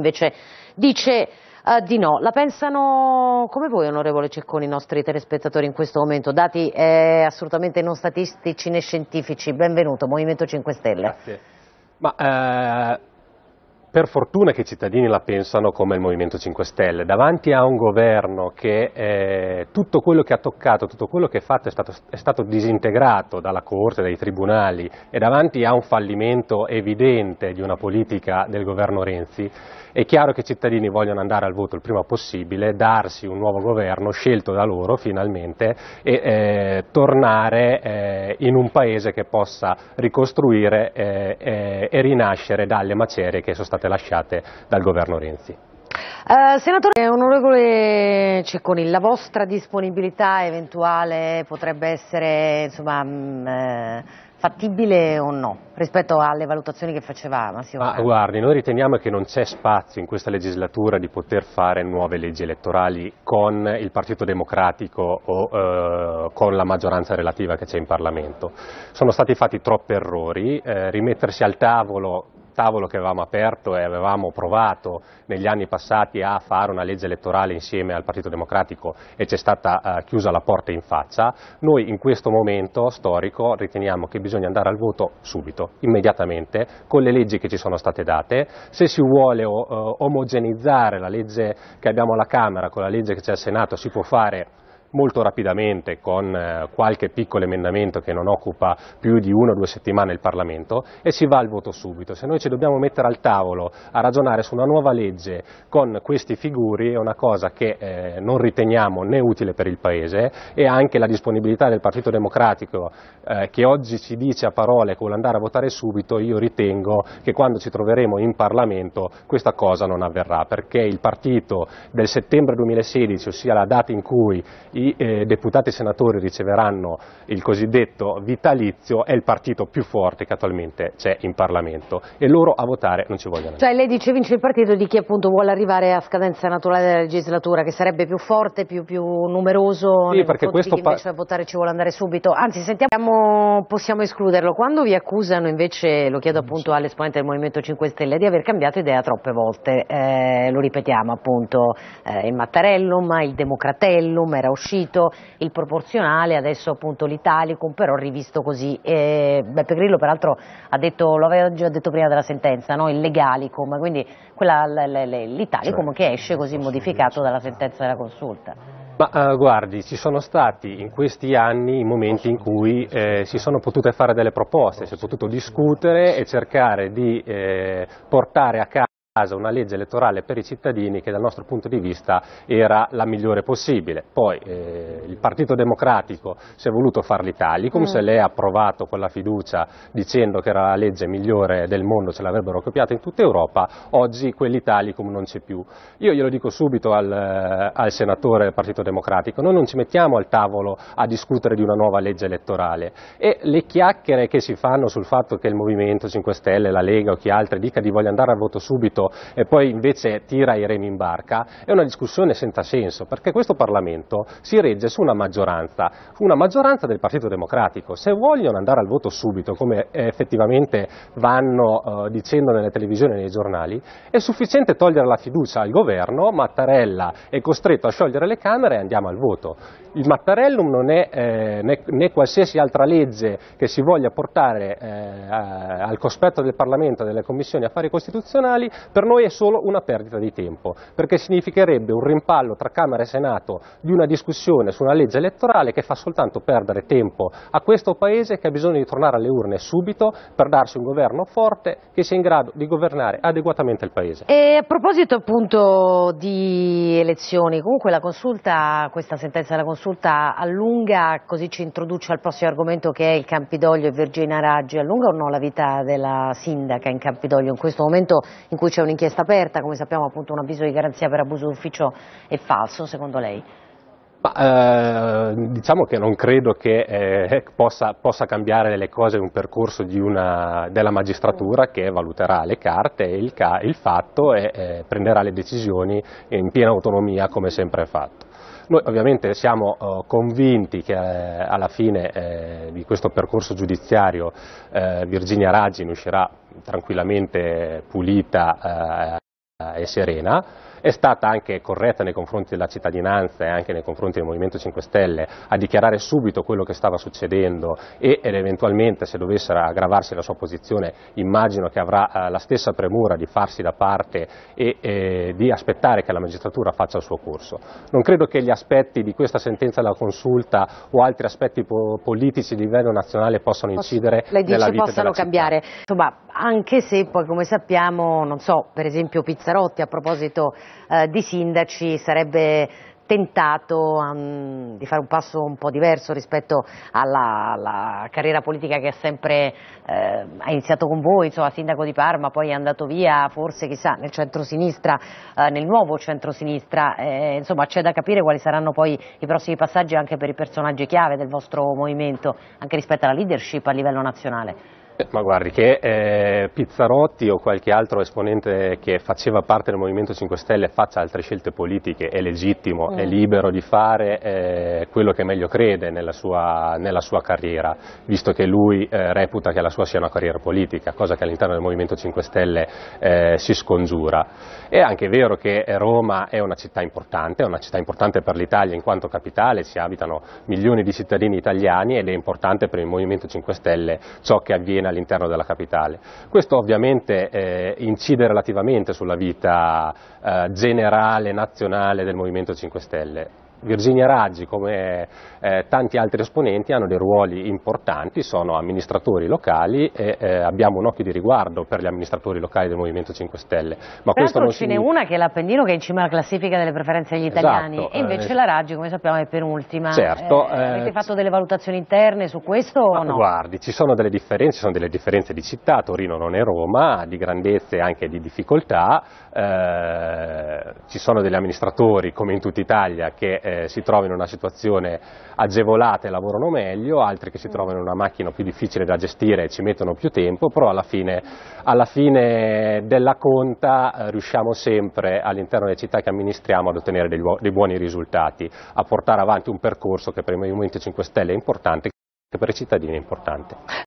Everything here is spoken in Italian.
invece dice eh, di no. La pensano come voi, onorevole Cecconi, i nostri telespettatori in questo momento? Dati eh, assolutamente non statistici né scientifici. Benvenuto, Movimento 5 Stelle. Grazie. Ma, eh, per fortuna che i cittadini la pensano come il Movimento 5 Stelle, davanti a un governo che eh, tutto quello che ha toccato, tutto quello che ha fatto è stato, è stato, disintegrato dalla Corte, dai tribunali e davanti a un fallimento evidente di una politica del governo Renzi, è chiaro che i cittadini vogliono andare al voto il prima possibile, darsi un nuovo governo scelto da loro finalmente e eh, tornare eh, in un paese che possa ricostruire eh, eh, e rinascere dalle macerie che sono state state lasciate dal governo Renzi. Eh, senatore, onorevole Cecconin, la vostra disponibilità eventuale potrebbe essere insomma, mh, mm, eh, fattibile o no rispetto alle valutazioni che faceva Massimo? Ma, guardi, noi riteniamo che non c'è spazio in questa legislatura di poter fare nuove leggi elettorali con il Partito Democratico o eh, con la maggioranza relativa che c'è in Parlamento. Sono stati fatti troppi errori, eh, rimettersi al tavolo tavolo che avevamo aperto e avevamo provato negli anni passati a fare una legge elettorale insieme al Partito Democratico e c'è stata eh, chiusa la porta in faccia, noi in questo momento storico riteniamo che bisogna andare al voto subito, immediatamente, con le leggi che ci sono state date, se si vuole eh, omogeneizzare la legge che abbiamo alla Camera con la legge che c'è al Senato si può fare molto rapidamente con eh, qualche piccolo emendamento che non occupa più di una o due settimane il Parlamento e si va al voto subito. Se noi ci dobbiamo mettere al tavolo a ragionare su una nuova legge con questi figuri è una cosa che eh, non riteniamo né utile per il Paese e anche la disponibilità del Partito Democratico eh, che oggi ci dice a parole che vuole andare a votare subito, io ritengo che quando ci troveremo in Parlamento questa cosa non avverrà perché il partito del settembre 2016, ossia la data in cui i eh, deputati e senatori riceveranno il cosiddetto vitalizio, è il partito più forte che attualmente c'è in Parlamento e loro a votare non ci vogliono. Cioè lei dice vince il partito di chi appunto vuole arrivare a scadenza naturale della legislatura, che sarebbe più forte, più, più numeroso, sì, perché questo di chi invece a votare ci vuole andare subito. Anzi, sentiamo, possiamo escluderlo. Quando vi accusano invece, lo chiedo appunto all'esponente del Movimento 5 Stelle, di aver cambiato idea troppe volte, eh, lo ripetiamo appunto, eh, il Mattarellum, il Democratellum, era uscito uscito il proporzionale, adesso appunto l'Italicum, però rivisto così. E Beppe Grillo peraltro ha detto, lo aveva già detto prima della sentenza, no? il legalicum, quindi l'Italicum cioè, che esce così modificato dalla sentenza della consulta. Ma uh, guardi, ci sono stati in questi anni momenti in cui eh, si sono potute fare delle proposte, si è potuto discutere e cercare di eh, portare a casa una legge elettorale per i cittadini che dal nostro punto di vista era la migliore possibile. Poi eh, il Partito Democratico si è voluto fare l'Italicum, mm. se lei ha approvato quella fiducia dicendo che era la legge migliore del mondo, ce l'avrebbero copiata in tutta Europa, oggi quell'Italicum non c'è più. Io glielo dico subito al, eh, al, senatore del Partito Democratico, noi non ci mettiamo al tavolo a discutere di una nuova legge elettorale e le chiacchiere che si fanno sul fatto che il Movimento 5 Stelle, la Lega o chi altro dica di voglio andare al voto subito dritto e poi invece tira i remi in barca, è una discussione senza senso, perché questo Parlamento si regge su una maggioranza, una maggioranza del Partito Democratico. Se vogliono andare al voto subito, come effettivamente vanno eh, dicendo nelle televisioni e nei giornali, è sufficiente togliere la fiducia al governo, Mattarella è costretto a sciogliere le Camere e andiamo al voto. Il Mattarellum non è eh, né, né, qualsiasi altra legge che si voglia portare eh, al cospetto del Parlamento e delle commissioni affari costituzionali, per noi è solo una perdita di tempo, perché significherebbe un rimpallo tra Camera e Senato di una discussione su una legge elettorale che fa soltanto perdere tempo a questo Paese che ha bisogno di tornare alle urne subito per darsi un governo forte che sia in grado di governare adeguatamente il Paese. E a proposito appunto di elezioni, comunque la consulta, questa sentenza della consulta allunga, così ci introduce al prossimo argomento che è il Campidoglio e Virginia Raggi, allunga o no la vita della sindaca in Campidoglio in questo momento in cui c'è c'è un'inchiesta aperta, come sappiamo appunto un avviso di garanzia per abuso d'ufficio è falso secondo lei? Ma, eh, diciamo che non credo che eh, possa, possa, cambiare le cose un percorso una, della magistratura che valuterà le carte e il, il fatto e eh, prenderà le decisioni in piena autonomia come sempre ha fatto. Noi ovviamente siamo eh, convinti che eh, alla fine eh, di questo percorso giudiziario eh, Virginia Raggi ne uscirà tranquillamente pulita eh, e serena, è stata anche corretta nei confronti della cittadinanza e anche nei confronti del Movimento 5 Stelle a dichiarare subito quello che stava succedendo e eventualmente se dovesse aggravarsi la sua posizione immagino che avrà eh, la stessa premura di farsi da parte e eh, di aspettare che la magistratura faccia il suo corso. Non credo che gli aspetti di questa sentenza della consulta o altri aspetti po politici di livello nazionale possano incidere Lei dice nella vita possano cambiare. Insomma, anche se poi come sappiamo, non so, per esempio Pizzarotti a proposito eh, di sindaci sarebbe tentato um, di fare un passo un po' diverso rispetto alla, alla carriera politica che ha sempre eh, ha iniziato con voi, insomma, sindaco di Parma, poi è andato via, forse chissà, nel centrosinistra, eh, nel nuovo centrosinistra, eh, insomma c'è da capire quali saranno poi i prossimi passaggi anche per i personaggi chiave del vostro movimento, anche rispetto alla leadership a livello nazionale. Ma guardi che eh, Pizzarotti o qualche altro esponente che faceva parte del Movimento 5 Stelle faccia altre scelte politiche è legittimo, mm. è libero di fare eh, quello che meglio crede nella sua, nella sua carriera, visto che lui eh, reputa che la sua sia una carriera politica, cosa che all'interno del Movimento 5 Stelle eh, si scongiura. È anche vero che Roma è una città importante, è una città importante per l'Italia in quanto capitale, si abitano milioni di cittadini italiani ed è importante per il Movimento 5 Stelle ciò che avviene all'interno della capitale. Questo ovviamente eh, incide relativamente sulla vita eh, generale, nazionale del Movimento 5 Stelle. Virginia Raggi, come eh, tanti altri esponenti, hanno dei ruoli importanti, sono amministratori locali e eh, abbiamo un occhio di riguardo per gli amministratori locali del Movimento 5 Stelle. Ma questo Peraltro ce n'è significa... una che è l'Appendino che è in cima alla classifica delle preferenze degli esatto, italiani e eh, invece eh... la Raggi, come sappiamo, è penultima. Certo, eh, eh, avete fatto delle valutazioni interne su questo o no? Guardi, ci sono delle differenze, ci sono delle differenze di città, Torino non è Roma, di grandezze e anche di difficoltà, ci sono degli amministratori come in tutta Italia che eh, si trovano in una situazione agevolata e lavorano meglio, altri che si mm. trovano in una macchina più difficile da gestire e ci mettono più tempo, però alla fine, alla fine della conta eh, riusciamo sempre all'interno delle città che amministriamo ad ottenere dei, dei buoni risultati, a portare avanti un percorso che per il Movimento 5 Stelle è importante, e che per i cittadini è importante.